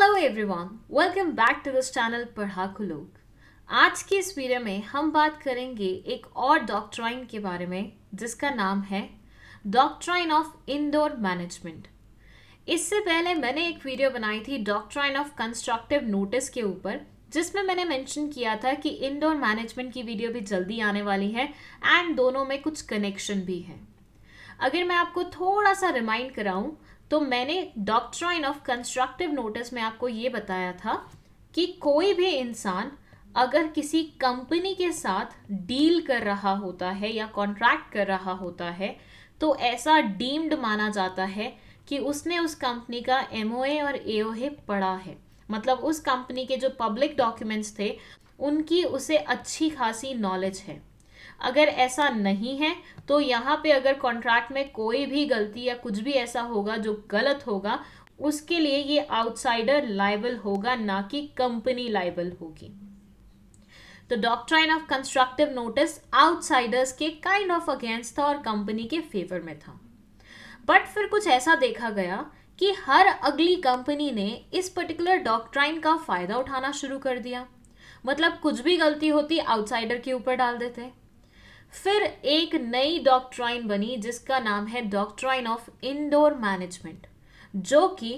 Hello everyone welcome back to this channel Padhaku आज के इस वीडियो में हम बात करेंगे एक और डॉक्ट्राइन के बारे में जिसका नाम है डॉक्ट्राइन ऑफ इंडोर मैनेजमेंट इससे पहले मैंने एक वीडियो बनाई थी डॉक्ट्राइन ऑफ कंस्ट्रक्टिव नोटिस के ऊपर जिसमें मैंने मेंशन किया था कि इंडोर मैनेजमेंट की वीडियो भी जल्दी आने वाली है एंड दोनों में कुछ कनेक्शन भी है अगर मैं आपको थोड़ा सा रिमाइंड कराऊं तो मैंने डॉक्ट्राइन ऑफ कंस्ट्रक्टिव नोटिस में आपको ये बताया था कि कोई भी इंसान अगर किसी कंपनी के साथ डील कर रहा होता है या कॉन्ट्रैक्ट कर रहा होता है तो ऐसा डीम्ड माना जाता है कि उसने उस कंपनी का एम और ए पढ़ा है मतलब उस कंपनी के जो पब्लिक डॉक्यूमेंट्स थे उनकी उसे अच्छी खासी नॉलेज है अगर ऐसा नहीं है तो यहाँ पे अगर कॉन्ट्रैक्ट में कोई भी गलती या कुछ भी ऐसा होगा जो गलत होगा उसके लिए ये आउटसाइडर लाइबल होगा ना कि कंपनी लाइबल होगी तो doctrine of constructive notice outsiders के काइंड ऑफ अगेंस्ट था और कंपनी के फेवर में था बट फिर कुछ ऐसा देखा गया कि हर अगली कंपनी ने इस पर्टिकुलर डॉक्ट्राइन का फ़ायदा उठाना शुरू कर दिया मतलब कुछ भी गलती होती आउटसाइडर के ऊपर डाल देते फिर एक नई डॉक्ट्राइन बनी जिसका नाम है डॉक्ट्राइन ऑफ इंडोर मैनेजमेंट जो कि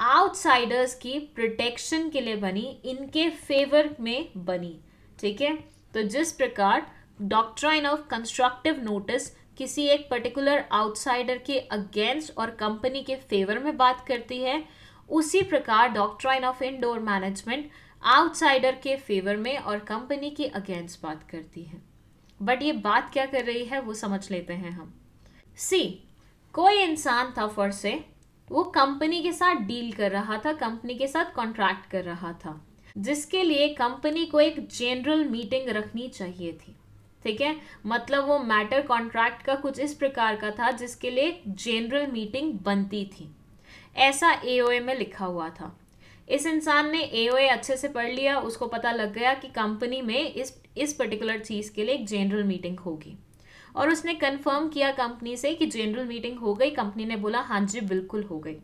आउटसाइडर्स की प्रोटेक्शन के लिए बनी इनके फेवर में बनी ठीक है तो जिस प्रकार डॉक्ट्राइन ऑफ कंस्ट्रक्टिव नोटिस किसी एक पर्टिकुलर आउटसाइडर के अगेंस्ट और कंपनी के फेवर में बात करती है उसी प्रकार doctrine of indoor management outsider के फेवर में और कंपनी के अगेंस्ट बात करती है बट ये बात क्या कर रही है वो समझ लेते हैं हम सी कोई इंसान था फर से वो कंपनी के साथ डील कर रहा था कंपनी के साथ कॉन्ट्रैक्ट कर रहा था जिसके लिए कंपनी को एक जनरल मीटिंग रखनी चाहिए थी ठीक है मतलब वो मैटर कॉन्ट्रैक्ट का कुछ इस प्रकार का था जिसके लिए जनरल मीटिंग बनती थी ऐसा ए में लिखा हुआ था इस इंसान ने ए अच्छे से पढ़ लिया उसको पता लग गया कि कंपनी में इस इस पर्टिकुलर चीज़ के लिए एक जनरल मीटिंग होगी और उसने कंफर्म किया कंपनी से कि जनरल मीटिंग हो गई कंपनी ने बोला हाँ जी बिल्कुल हो गई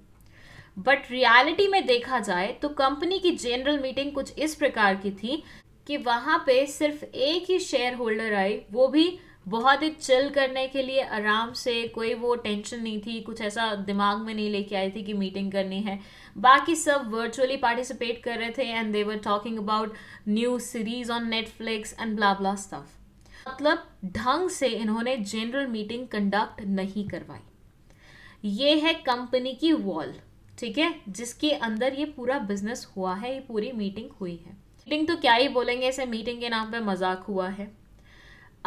बट रियलिटी में देखा जाए तो कंपनी की जनरल मीटिंग कुछ इस प्रकार की थी कि वहाँ पे सिर्फ एक ही शेयर होल्डर आए वो भी बहुत ही चिल करने के लिए आराम से कोई वो टेंशन नहीं थी कुछ ऐसा दिमाग में नहीं लेके आई थी कि मीटिंग करनी है बाकी सब वर्चुअली पार्टिसिपेट कर रहे थे and they were talking about new series on Netflix and blah blah stuff मतलब ढंग से इन्होंने जनरल मीटिंग कंडक्ट नहीं करवाई ये है कंपनी की वॉल ठीक है जिसके अंदर ये पूरा बिजनेस हुआ है ये पूरी मीटिंग हुई है मीटिंग तो क्या ही बोलेंगे ऐसे मीटिंग के नाम पे मजाक हुआ है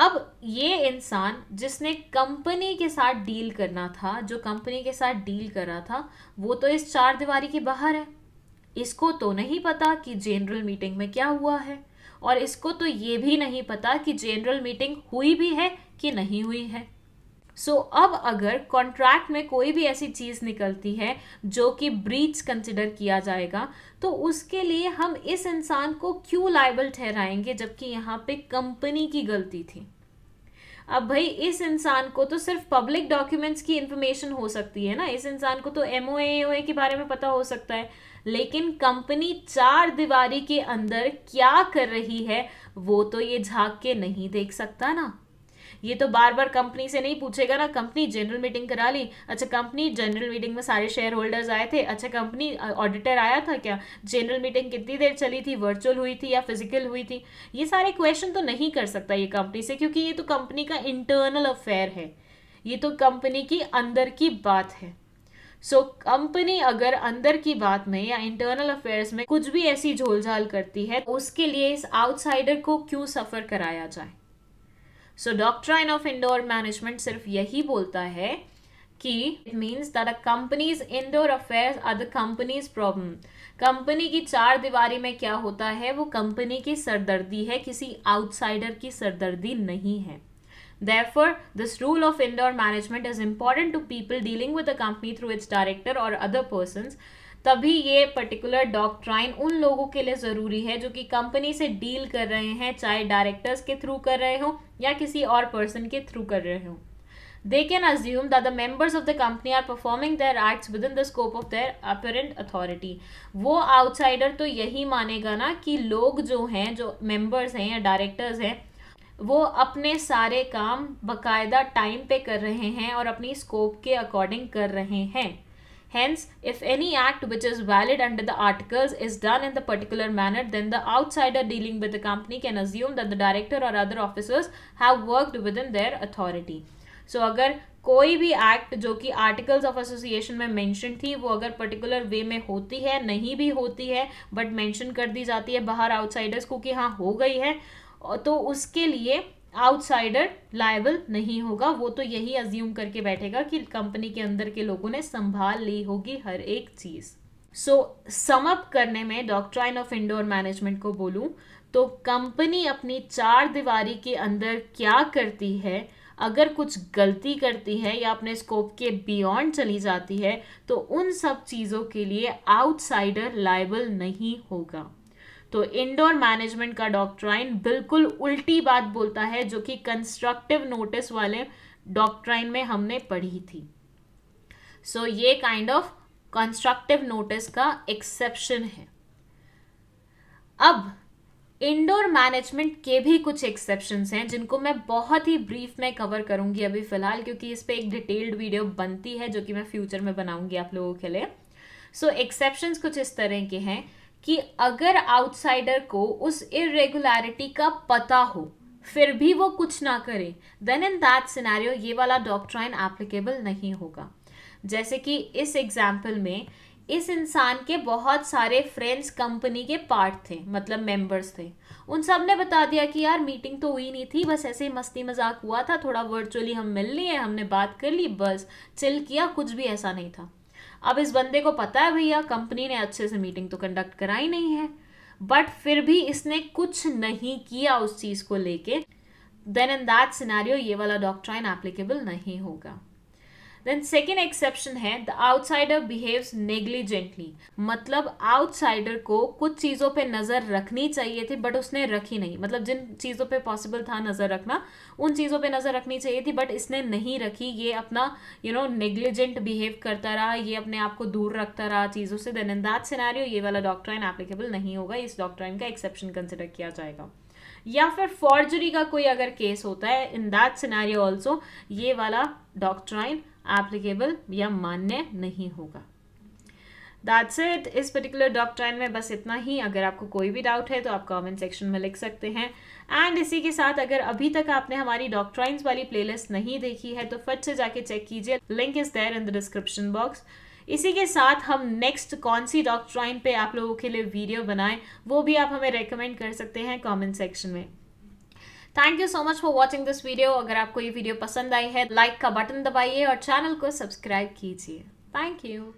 अब ये इंसान जिसने कंपनी के साथ डील करना था जो कंपनी के साथ डील कर रहा था वो तो इस चार दीवारी के बाहर है इसको तो नहीं पता कि जनरल मीटिंग में क्या हुआ है और इसको तो ये भी नहीं पता कि जनरल मीटिंग हुई भी है कि नहीं हुई है सो so, अब अगर कॉन्ट्रैक्ट में कोई भी ऐसी चीज़ निकलती है जो कि ब्रीच कंसिडर किया जाएगा तो उसके लिए हम इस इंसान को क्यों लाइबल ठहराएंगे जबकि यहाँ पे कंपनी की गलती थी अब भाई इस इंसान को तो सिर्फ पब्लिक डॉक्यूमेंट्स की इंफॉर्मेशन हो सकती है ना इस इंसान को तो एम ओ के बारे में पता हो सकता है लेकिन कंपनी चार दीवारी के अंदर क्या कर रही है वो तो ये झांक के नहीं देख सकता ना ये तो बार बार कंपनी से नहीं पूछेगा ना कंपनी जनरल मीटिंग करा ली अच्छा कंपनी जनरल मीटिंग में सारे शेयर होल्डर्स आए थे अच्छा कंपनी ऑडिटर आया था क्या जनरल मीटिंग कितनी देर चली थी वर्चुअल हुई थी या फिजिकल हुई थी ये सारे क्वेश्चन तो नहीं कर सकता ये कंपनी से क्योंकि ये तो कंपनी का इंटरनल अफेयर है ये तो कंपनी की अंदर की बात है सो so, कंपनी अगर अंदर की बात में या इंटरनल अफेयर्स में कुछ भी ऐसी झोलझाल करती है तो उसके लिए इस आउटसाइडर को क्यों सफर कराया जाए so doctrine of indoor management सिर्फ यही बोलता है कि it means that a company's indoor affairs are the company's problem company की चार दीवारी में क्या होता है वो कंपनी की सरदर्दी है किसी आउटसाइडर की सरदर्दी नहीं है Therefore, this rule of indoor management is important to people dealing with a company through its director or other persons तभी ये पर्टिकुलर डॉक्ट्राइन उन लोगों के लिए ज़रूरी है जो कि कंपनी से डील कर रहे हैं चाहे डायरेक्टर्स के थ्रू कर रहे हो या किसी और पर्सन के थ्रू कर रहे हो they can assume the members of the company are performing their their within the scope of their apparent authority वो आउटसाइडर तो यही मानेगा ना कि लोग जो हैं जो मेम्बर्स हैं या डायरेक्टर्स हैं वो अपने सारे काम बकायदा टाइम पे कर रहे हैं और अपनी स्कोप के अकॉर्डिंग कर रहे हैं Hence, if any act which is valid under the articles is done in the particular manner, then the outsider dealing with the company can assume that the director or other officers have worked within their authority. so, अगर कोई भी act जो कि articles of association में mention थी वो अगर particular way में होती है नहीं भी होती है बट मेंशन कर दी जाती है बाहर आउटसाइडर्स को कि हाँ हो गई है तो उसके लिए आउटसाइडर लाइबल नहीं होगा वो तो यही अज्यूम करके बैठेगा कि कंपनी के अंदर के लोगों ने संभाल ली होगी हर एक चीज़ सो अप करने में डॉक्ट्राइन ऑफ इंडोर मैनेजमेंट को बोलूं तो कंपनी अपनी चार दीवारी के अंदर क्या करती है अगर कुछ गलती करती है या अपने स्कोप के बियॉन्ड चली जाती है तो उन सब चीज़ों के लिए आउटसाइडर लाइबल नहीं होगा तो इंडोर मैनेजमेंट का डॉक्ट्राइन बिल्कुल उल्टी बात बोलता है जो कि कंस्ट्रक्टिव नोटिस वाले डॉक्ट्राइन में हमने पढ़ी थी सो so, ये काइंड ऑफ कंस्ट्रक्टिव नोटिस का एक्सेप्शन है अब इंडोर मैनेजमेंट के भी कुछ एक्सेप्शंस हैं जिनको मैं बहुत ही ब्रीफ में कवर करूंगी अभी फ़िलहाल क्योंकि इस पर एक डिटेल्ड वीडियो बनती है जो कि मैं फ्यूचर में बनाऊंगी आप लोगों के लिए सो so, एक्सेप्शंस कुछ इस तरह के हैं कि अगर आउटसाइडर को उस इरेगुलरिटी का पता हो फिर भी वो कुछ ना करे देन इन दैट सिनेरियो ये वाला डॉक्ट्राइन एप्लीकेबल नहीं होगा जैसे कि इस एग्जाम्पल में इस इंसान के बहुत सारे फ्रेंड्स कंपनी के पार्ट थे मतलब मेंबर्स थे उन सब ने बता दिया कि यार मीटिंग तो हुई नहीं थी बस ऐसे ही मस्ती मजाक हुआ था थोड़ा वर्चुअली हम मिल लिए हमने बात कर ली बस चिल किया कुछ भी ऐसा नहीं था अब इस बंदे को पता है भैया कंपनी ने अच्छे से मीटिंग तो कंडक्ट कराई नहीं है बट फिर भी इसने कुछ नहीं किया उस चीज़ को लेके देन इन दैट सिनेरियो ये वाला डॉक्ट्राइन एप्लीकेबल नहीं होगा देन सेकेंड एक्सेप्शन है द आउटसाइडर बिहेव्स नेग्लिजेंटली मतलब आउटसाइडर को कुछ चीज़ों पे नज़र रखनी चाहिए थी बट उसने रखी नहीं मतलब जिन चीज़ों पे पॉसिबल था नज़र रखना उन चीज़ों पे नज़र रखनी चाहिए थी बट इसने नहीं रखी ये अपना यू नो नेग्लिजेंट बिहेव करता रहा ये अपने आप को दूर रखता रहा चीज़ों से देन इन दैट सिनारियो ये वाला डॉक्ट्राइन एप्लीकेबल नहीं होगा इस डॉक्ट्राइन का एक्सेप्शन कंसिडर किया जाएगा या फिर फॉर्जरी का कोई अगर केस होता है इन दैट सिनारियो ऑल्सो ये वाला डॉक्ट्राइन एप्लीकेबल या मान्य नहीं होगा दैट्स इट इस पर्टिकुलर डॉक्ट्राइन में बस इतना ही अगर आपको कोई भी डाउट है तो आप कमेंट सेक्शन में लिख सकते हैं एंड इसी के साथ अगर अभी तक आपने हमारी डॉक्ट्राइंस वाली प्लेलिस्ट नहीं देखी है तो फट से जाके चेक कीजिए link is there in the description box इसी के साथ हम नेक्स्ट कौन सी डॉक्ट्राइन पे आप लोगों के लिए वीडियो बनाएं वो भी आप हमें रेकमेंड कर सकते हैं कमेंट सेक्शन में thank you so much for watching this video अगर आपको ये वीडियो पसंद आई है लाइक का बटन दबाइए और चैनल को सब्सक्राइब कीजिए थैंक यू